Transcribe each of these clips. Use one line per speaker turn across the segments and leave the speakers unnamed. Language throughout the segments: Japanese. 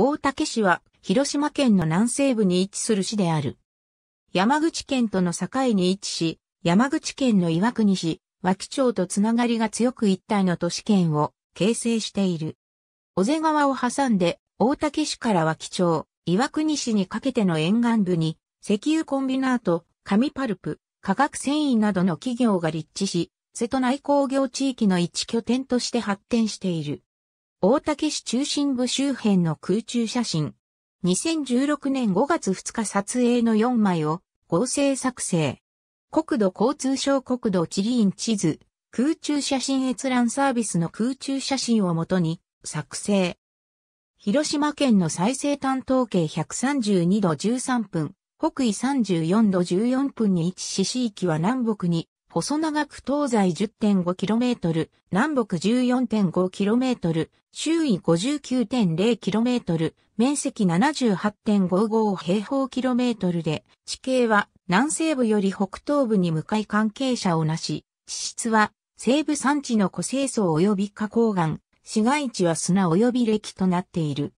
大竹市は広島県の南西部に位置する市である。山口県との境に位置し、山口県の岩国市、脇町とつながりが強く一体の都市圏を形成している。小瀬川を挟んで大竹市から脇町、岩国市にかけての沿岸部に石油コンビナート、紙パルプ、化学繊維などの企業が立地し、瀬戸内工業地域の一拠点として発展している。大竹市中心部周辺の空中写真。2016年5月2日撮影の4枚を合成作成。国土交通省国土地理院地図、空中写真閲覧サービスの空中写真をもとに作成。広島県の再生担当計132度13分、北緯34度14分に位置し市域は南北に細長く東西 10.5km、南北 14.5km、周囲 59.0km、面積78.55平方キロメートルで、地形は南西部より北東部に向かい関係者をなし、地質は西部山地の古生層及び花崗岩、市街地は砂及び歴となっている。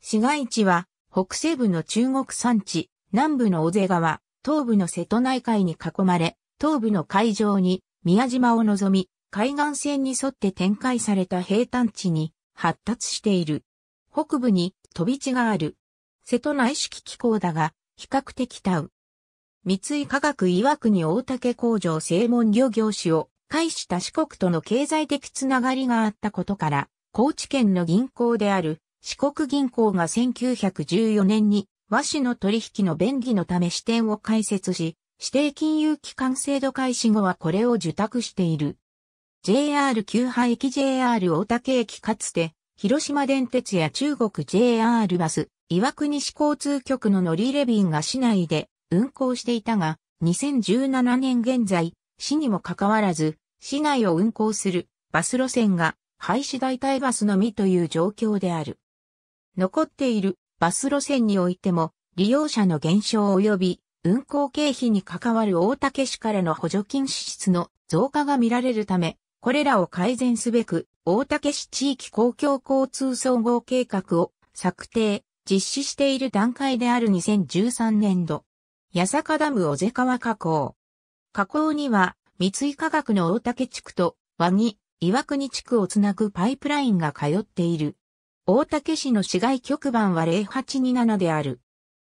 市街地は北西部の中国山地、南部の小瀬川、東部の瀬戸内海に囲まれ、東部の海上に宮島を望み、海岸線に沿って展開された平坦地に発達している。北部に飛び地がある。瀬戸内式機構だが、比較的タウ。三井科学曰くに大竹工場正門漁業士を介した四国との経済的つながりがあったことから、高知県の銀行である四国銀行が1914年に和紙の取引の便宜のため支店を開設し、指定金融機関制度開始後はこれを受託している。JR 旧波駅 JR 大竹駅かつて、広島電鉄や中国 JR バス、岩国市交通局の乗り入れ便が市内で運行していたが、2017年現在、市にもかかわらず、市内を運行するバス路線が廃止代替バスのみという状況である。残っているバス路線においても、利用者の減少及び運行経費に関わる大竹市からの補助金支出の増加が見られるため、これらを改善すべく、大竹市地域公共交通総合計画を策定、実施している段階である2013年度。八坂ダム小瀬川河口。河口には、三井化学の大竹地区と和木、岩国地区をつなぐパイプラインが通っている。大竹市の市街局番は0827である。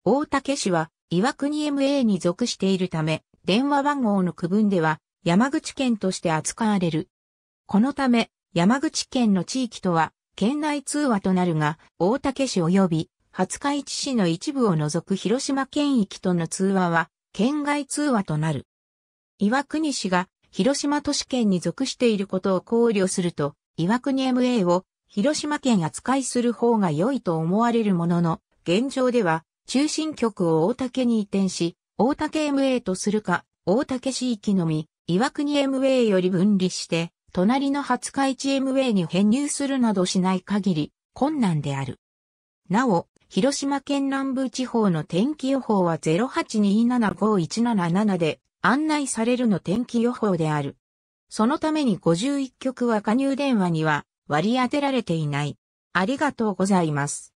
大竹市は岩国 MA に属しているため、電話番号の区分では山口県として扱われる。このため、山口県の地域とは、県内通話となるが、大竹市及び、廿日市市の一部を除く広島県域との通話は、県外通話となる。岩国市が、広島都市圏に属していることを考慮すると、岩国 MA を広島県扱いする方が良いと思われるものの、現状では中心局を大竹に移転し、大竹 MA とするか、大竹市域のみ、岩国 MA より分離して、隣の廿日市 MA に編入するなどしない限り、困難である。なお、広島県南部地方の天気予報は08275177で案内されるの天気予報である。そのために51局は加入電話には割り当てられていない。ありがとうございます。